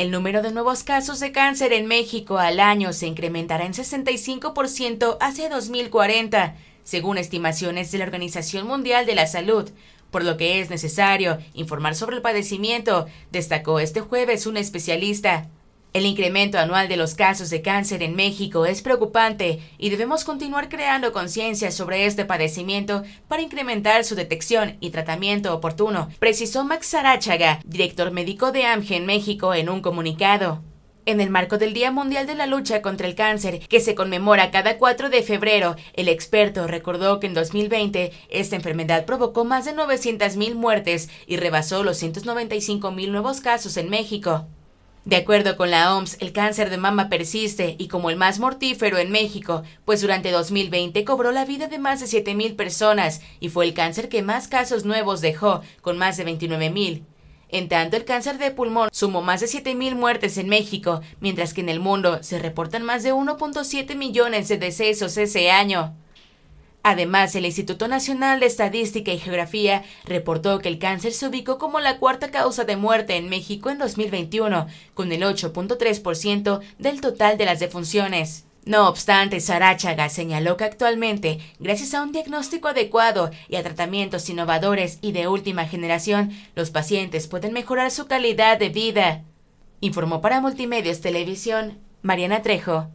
El número de nuevos casos de cáncer en México al año se incrementará en 65% hacia 2040, según estimaciones de la Organización Mundial de la Salud, por lo que es necesario informar sobre el padecimiento, destacó este jueves un especialista. El incremento anual de los casos de cáncer en México es preocupante y debemos continuar creando conciencia sobre este padecimiento para incrementar su detección y tratamiento oportuno, precisó Max Sarachaga, director médico de AMGEN México, en un comunicado. En el marco del Día Mundial de la Lucha contra el Cáncer, que se conmemora cada 4 de febrero, el experto recordó que en 2020 esta enfermedad provocó más de 900.000 muertes y rebasó los 195.000 nuevos casos en México. De acuerdo con la OMS, el cáncer de mama persiste y como el más mortífero en México, pues durante 2020 cobró la vida de más de 7.000 personas y fue el cáncer que más casos nuevos dejó, con más de 29.000. En tanto, el cáncer de pulmón sumó más de 7.000 muertes en México, mientras que en el mundo se reportan más de 1.7 millones de decesos ese año. Además, el Instituto Nacional de Estadística y Geografía reportó que el cáncer se ubicó como la cuarta causa de muerte en México en 2021, con el 8.3% del total de las defunciones. No obstante, Sarachaga señaló que actualmente, gracias a un diagnóstico adecuado y a tratamientos innovadores y de última generación, los pacientes pueden mejorar su calidad de vida. Informó para Multimedios Televisión Mariana Trejo.